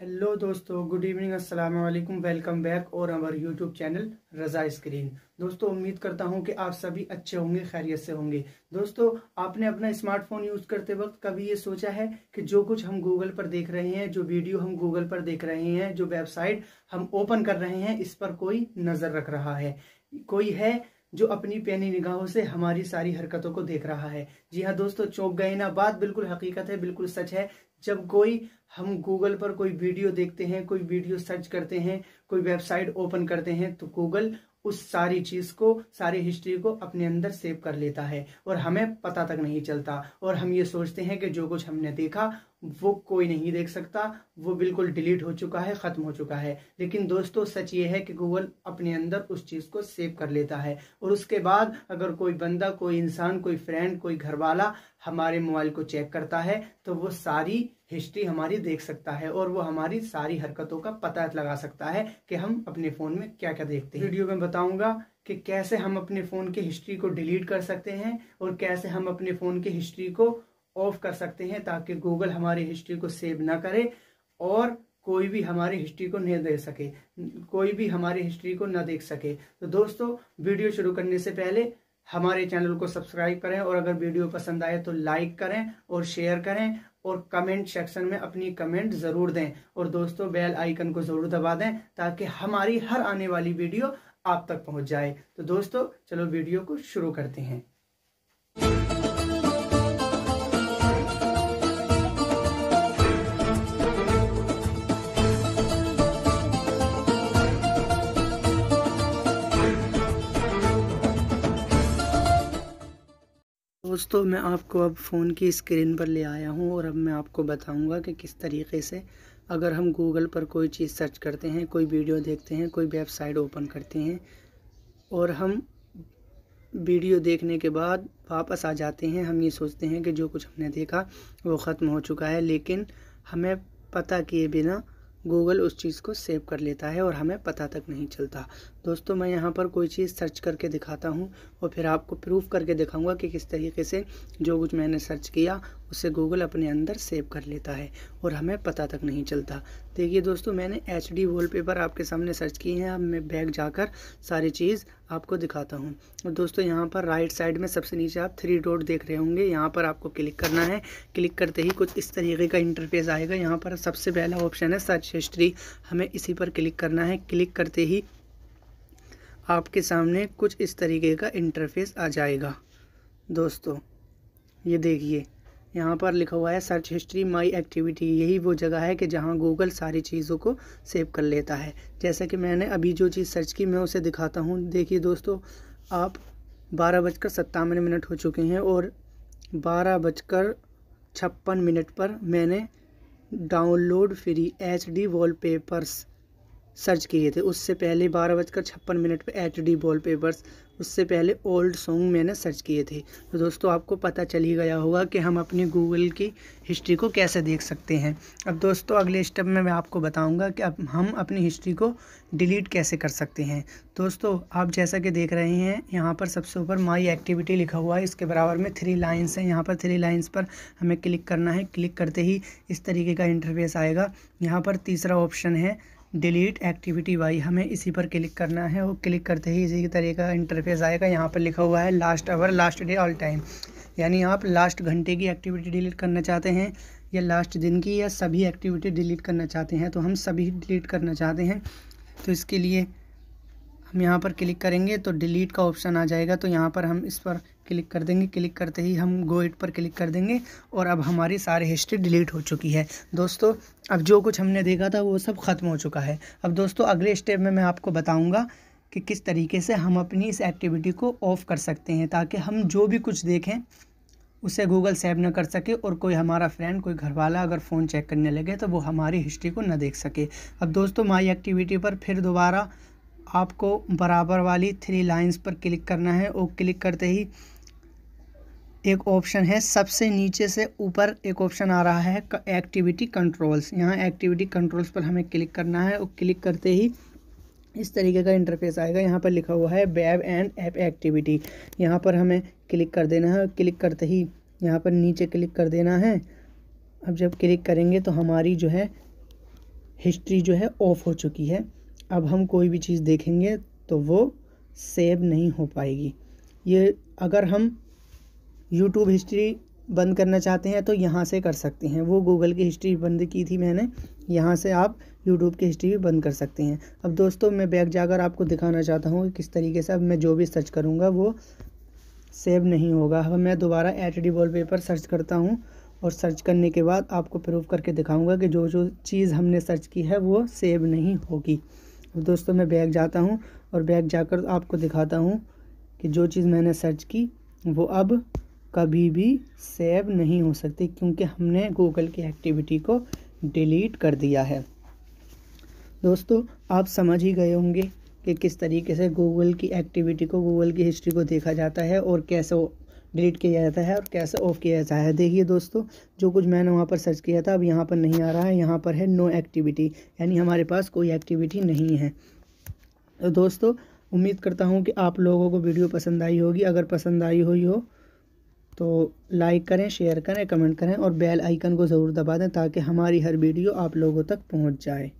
hello दोस्तों good evening अस्सलाम वालेकुम वेलकम बैक और our YouTube channel Raza screen दोस्तों उम्मीद करता हूं कि आप सभी अच्छे होंगे खैरियत से होंगे दोस्तों आपने अपना स्मार्टफोन यूज़ करते वक्त कभी ये सोचा है कि जो कुछ हम गूगल पर देख रहे हैं जो वीडियो हम गूगल पर देख रहे हैं जो वेबसाइट हम ओपन कर रहे हैं इस पर कोई नज़र रख रहा है कोई है जो अपनी पैनी निगाहों से हमारी सारी हरकतों को देख रहा है जी हाँ दोस्तों चौंक गए ना बात बिल्कुल हकीकत है बिल्कुल सच है जब कोई हम गूगल पर कोई वीडियो देखते हैं कोई वीडियो सर्च करते हैं कोई वेबसाइट ओपन करते हैं तो गूगल उस सारी चीज को सारी हिस्ट्री को अपने अंदर सेव कर लेता है और हमें पता तक नहीं चलता और हम ये सोचते हैं कि जो कुछ हमने देखा वो कोई नहीं देख सकता वो बिल्कुल डिलीट हो चुका है ख़त्म हो चुका है लेकिन दोस्तों सच ये है कि गूगल अपने अंदर उस चीज़ को सेव कर लेता है और उसके बाद अगर कोई बंदा कोई इंसान कोई फ्रेंड कोई घरवाला हमारे मोबाइल को चेक करता है तो वो सारी हिस्ट्री हमारी देख सकता है और वो हमारी सारी हरकतों का पता लगा सकता है कि हम अपने फ़ोन में क्या क्या देखते हैं वीडियो में बताऊंगा कि कैसे हम अपने फ़ोन की हिस्ट्री को डिलीट कर सकते हैं और कैसे हम अपने फ़ोन की हिस्ट्री को ऑफ कर सकते हैं ताकि गूगल हमारी हिस्ट्री को सेव ना करे और कोई भी हमारी हिस्ट्री को नहीं दे सके कोई भी हमारी हिस्ट्री को ना देख सके तो दोस्तों वीडियो शुरू करने से पहले हमारे चैनल को सब्सक्राइब करें और अगर वीडियो पसंद आए तो लाइक करें और शेयर करें और कमेंट सेक्शन में अपनी कमेंट ज़रूर दें और दोस्तों बेल आइकन को ज़रूर दबा दें ताकि हमारी हर आने वाली वीडियो आप तक पहुंच जाए तो दोस्तों चलो वीडियो को शुरू करते हैं दोस्तों मैं आपको अब फ़ोन की स्क्रीन पर ले आया हूँ और अब मैं आपको बताऊँगा कि किस तरीके से अगर हम गूगल पर कोई चीज़ सर्च करते हैं कोई वीडियो देखते हैं कोई वेबसाइट ओपन करते हैं और हम वीडियो देखने के बाद वापस आ जाते हैं हम ये सोचते हैं कि जो कुछ हमने देखा वो ख़त्म हो चुका है लेकिन हमें पता किए बिना गूगल उस चीज़ को सेव कर लेता है और हमें पता तक नहीं चलता दोस्तों मैं यहाँ पर कोई चीज़ सर्च करके दिखाता हूँ और फिर आपको प्रूफ करके दिखाऊंगा कि किस तरीके से जो कुछ मैंने सर्च किया उसे गूगल अपने अंदर सेव कर लेता है और हमें पता तक नहीं चलता देखिए दोस्तों मैंने एच डी पेपर आपके सामने सर्च किए हैं अब मैं बैग जाकर सारी चीज़ आपको दिखाता हूँ और दोस्तों यहाँ पर राइट साइड में सबसे नीचे आप थ्री डॉट देख रहे होंगे यहाँ पर आपको क्लिक करना है क्लिक करते ही कुछ इस तरीके का इंटरफेस आएगा यहाँ पर सबसे पहला ऑप्शन है सर्च हिस्ट्री हमें इसी पर क्लिक करना है क्लिक करते ही आपके सामने कुछ इस तरीके का इंटरफेस आ जाएगा दोस्तों ये देखिए यहाँ पर लिखा हुआ है सर्च हिस्ट्री माय एक्टिविटी यही वो जगह है कि जहाँ गूगल सारी चीज़ों को सेव कर लेता है जैसे कि मैंने अभी जो चीज़ सर्च की मैं उसे दिखाता हूँ देखिए दोस्तों आप बारह बजकर सत्तावन मिनट हो चुके हैं और बारह बजकर छप्पन मिनट पर मैंने डाउनलोड फ्री एच डी पेपर्स सर्च किए थे उससे पहले बारह बजकर छप्पन मिनट पर एच डी वॉल पेपर्स उससे पहले ओल्ड सॉन्ग मैंने सर्च किए थे तो दोस्तों आपको पता चल ही गया होगा कि हम अपनी गूगल की हिस्ट्री को कैसे देख सकते हैं अब दोस्तों अगले स्टेप में मैं आपको बताऊंगा कि अब हम अपनी हिस्ट्री को डिलीट कैसे कर सकते हैं दोस्तों आप जैसा कि देख रहे हैं यहाँ पर सबसे ऊपर माई एक्टिविटी लिखा हुआ है इसके बराबर में थ्री लाइन्स हैं यहाँ पर थ्री लाइन्स पर हमें क्लिक करना है क्लिक करते ही इस तरीके का इंटरफेस आएगा यहाँ पर तीसरा ऑप्शन है डिलीट एक्टिविटी वाई हमें इसी पर क्लिक करना है और क्लिक करते ही इसी तरह का इंटरफेस आएगा यहाँ पर लिखा हुआ है last hour last day all time यानी आप लास्ट घंटे की एक्टिविटी डिलीट करना चाहते हैं या लास्ट दिन की या सभी एक्टिविटी डिलीट करना चाहते हैं तो हम सभी डिलीट करना चाहते हैं तो इसके लिए हम यहाँ पर क्लिक करेंगे तो डिलीट का ऑप्शन आ जाएगा तो यहाँ पर हम इस पर क्लिक कर देंगे क्लिक करते ही हम गो इट पर क्लिक कर देंगे और अब हमारी सारी हिस्ट्री डिलीट हो चुकी है दोस्तों अब जो कुछ हमने देखा था वो सब ख़त्म हो चुका है अब दोस्तों अगले स्टेप में मैं आपको बताऊँगा कि किस तरीके से हम अपनी इस एक्टिविटी को ऑफ़ कर सकते हैं ताकि हम जो भी कुछ देखें उसे गूगल सेव न कर सके और कोई हमारा फ्रेंड कोई घर वाला अगर फ़ोन चेक करने लगे तो वो हमारी हिस्ट्री को ना देख सके अब दोस्तों माई एक्टिविटी पर फिर दोबारा आपको बराबर वाली थ्री लाइंस पर क्लिक करना है और क्लिक करते ही एक ऑप्शन है सबसे नीचे से ऊपर एक ऑप्शन आ रहा है एक्टिविटी कंट्रोल्स यहाँ एक्टिविटी कंट्रोल्स पर हमें क्लिक करना है और क्लिक करते ही इस तरीके का इंटरफेस आएगा यहाँ पर लिखा हुआ है बैब एंड ऐप एक्टिविटी यहाँ पर हमें क्लिक कर देना है और क्लिक करते ही यहाँ पर नीचे क्लिक कर देना है अब जब क्लिक करेंगे तो हमारी जो है हिस्ट्री जो है ऑफ हो चुकी है अब हम कोई भी चीज़ देखेंगे तो वो सेव नहीं हो पाएगी ये अगर हम यूट्यूब हिस्ट्री बंद करना चाहते हैं तो यहाँ से कर सकते हैं वो गूगल की हिस्ट्री बंद की थी मैंने यहाँ से आप यूट्यूब की हिस्ट्री भी बंद कर सकते हैं अब दोस्तों मैं बैग जाकर आपको दिखाना चाहता हूँ कि किस तरीके से अब मैं जो भी सर्च करूँगा वो सेव नहीं होगा अब मैं दोबारा एच डी पेपर सर्च करता हूँ और सर्च करने के बाद आपको प्रूव करके दिखाऊँगा कि जो जो चीज़ हमने सर्च की है वो सेव नहीं होगी दोस्तों मैं बैग जाता हूँ और बैग जाकर आपको दिखाता हूँ कि जो चीज़ मैंने सर्च की वो अब कभी भी सेव नहीं हो सकती क्योंकि हमने गूगल की एक्टिविटी को डिलीट कर दिया है दोस्तों आप समझ ही गए होंगे कि किस तरीके से गूगल की एक्टिविटी को गूगल की हिस्ट्री को देखा जाता है और कैसे डिलीट किया जाता है और कैसे ऑफ़ किया जाता है देखिए दोस्तों जो कुछ मैंने वहाँ पर सर्च किया था अब यहाँ पर नहीं आ रहा है यहाँ पर है नो एक्टिविटी यानी हमारे पास कोई एक्टिविटी नहीं है तो दोस्तों उम्मीद करता हूँ कि आप लोगों को वीडियो पसंद आई होगी अगर पसंद आई हुई हो तो लाइक करें शेयर करें कमेंट करें और बेल आइकन को ज़रूर दबा दें ताकि हमारी हर वीडियो आप लोगों तक पहुँच जाए